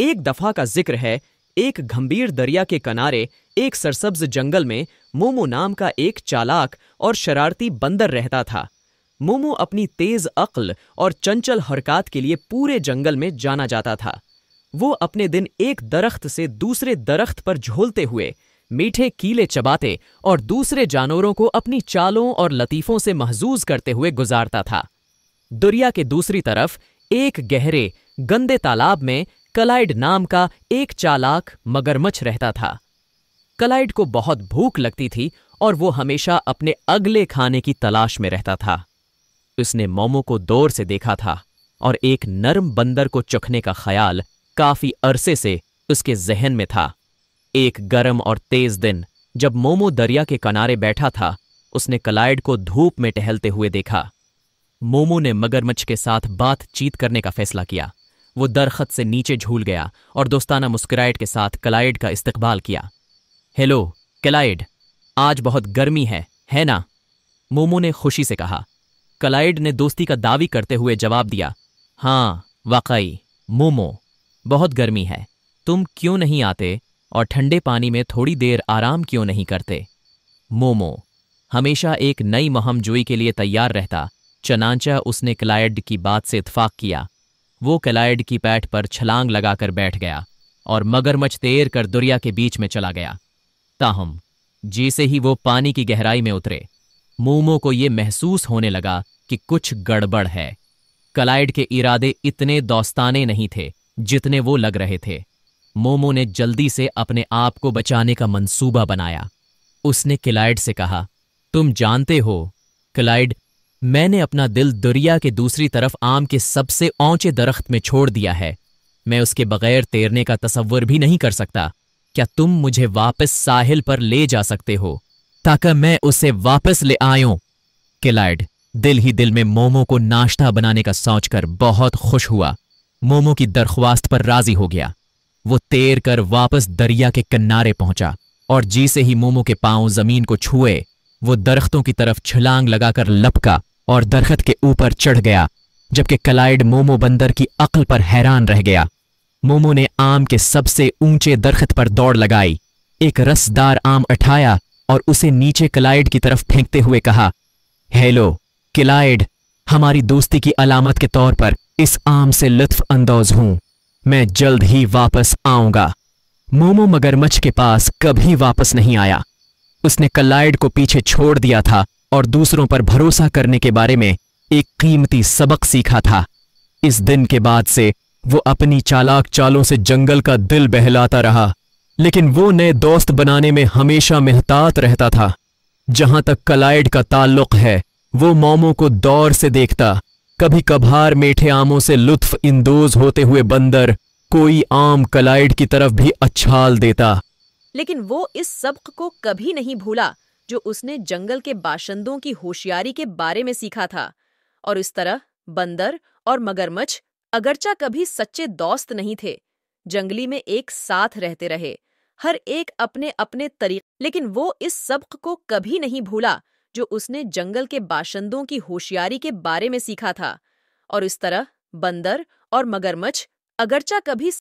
एक दफा का जिक्र है एक गंभीर दरिया के किनारे एक सरसब्ज जंगल में मोमो नाम का एक चालाक और शरारती बंदर रहता था मोमो अपनी तेज अक्ल और चंचल हरकत के लिए पूरे जंगल में जाना जाता था वो अपने दिन एक दरख्त से दूसरे दरख्त पर झोलते हुए मीठे कीले चबाते और दूसरे जानवरों को अपनी चालों और लतीफों से महजूज करते हुए गुजारता था दुरिया के दूसरी तरफ एक गहरे गंदे तालाब में कलाइड नाम का एक चालाक मगरमच्छ रहता था कलाइड को बहुत भूख लगती थी और वो हमेशा अपने अगले खाने की तलाश में रहता था उसने मोमो को दौर से देखा था और एक नरम बंदर को चखने का ख्याल काफी अरसे से उसके जहन में था एक गर्म और तेज दिन जब मोमो दरिया के किनारे बैठा था उसने कलाइड को धूप में टहलते हुए देखा मोमो ने मगरमच्छ के साथ बातचीत करने का फैसला किया वो दरखत से नीचे झूल गया और दोस्ताना मुस्कुराइट के साथ क्लाइड का इस्तकबाल किया हेलो क्लाइड आज बहुत गर्मी है है ना मोमो ने खुशी से कहा क्लाइड ने दोस्ती का दावी करते हुए जवाब दिया हाँ वाकई मोमो बहुत गर्मी है तुम क्यों नहीं आते और ठंडे पानी में थोड़ी देर आराम क्यों नहीं करते मोमो हमेशा एक नई महमजोई के लिए तैयार रहता चनाचा उसने क्लाइड की बात से इतफाक किया वो क्लाइड की पैठ पर छलांग लगाकर बैठ गया और मगरमच्छ तैर कर दुरिया के बीच में चला गया ताहम जैसे ही वो पानी की गहराई में उतरे मोमो को ये महसूस होने लगा कि कुछ गड़बड़ है कलाइड के इरादे इतने दोस्ताने नहीं थे जितने वो लग रहे थे मोमो ने जल्दी से अपने आप को बचाने का मंसूबा बनाया उसने क्लाइड से कहा तुम जानते हो क्लाइड मैंने अपना दिल दरिया के दूसरी तरफ आम के सबसे ऊंचे दरख्त में छोड़ दिया है मैं उसके बगैर तैरने का तस्वर भी नहीं कर सकता क्या तुम मुझे वापस साहिल पर ले जा सकते हो ताकि मैं उसे वापस ले आयो किलाइड दिल ही दिल में मोमो को नाश्ता बनाने का सोचकर बहुत खुश हुआ मोमो की दरख्वास्त पर राजी हो गया वो तैर कर वापस दरिया के किनारे पहुंचा और जी से ही मोमो के पांव जमीन को छुए वो दरख्तों की तरफ छलांग लगाकर लपका और दरखत के ऊपर चढ़ गया जबकि कलाइड मोमो बंदर की अकल पर हैरान रह गया मोमो ने आम के सबसे ऊंचे दरखत पर दौड़ लगाई एक रसदार आम उठाया और उसे नीचे कलाइड की तरफ फेंकते हुए कहा हेलो किलाइड हमारी दोस्ती की अलामत के तौर पर इस आम से लुत्फ अंदोज हूं मैं जल्द ही वापस आऊंगा मोमो मगरमच्छ के पास कभी वापस नहीं आया उसने कलाइड को पीछे छोड़ दिया था और दूसरों पर भरोसा करने के बारे में एक कीमती सबक सीखा था इस दिन के बाद से वो अपनी चालाक चालों से जंगल का दिल बहलाता रहा लेकिन वो नए दोस्त बनाने में हमेशा मेहतात रहता था जहां तक कलाइड का ताल्लुक है वो मोमो को दौर से देखता कभी कभार मीठे आमों से लुत्फ इंदोज होते हुए बंदर कोई आम कलाइड की तरफ भी अच्छाल देता लेकिन वो इस सबक को कभी नहीं भूला जो उसने जंगल के बाशंदों की होशियारी के बारे में सीखा था और इस तरह बंदर और मगरमच्छ अगरचा कभी सच्चे दोस्त नहीं थे जंगली में एक साथ रहते रहे हर एक अपने अपने तरीके लेकिन वो इस सबक को कभी नहीं भूला जो उसने जंगल के बाशंदों की होशियारी के बारे में सीखा था और इस तरह बंदर और मगरमच्छ अगरचा कभी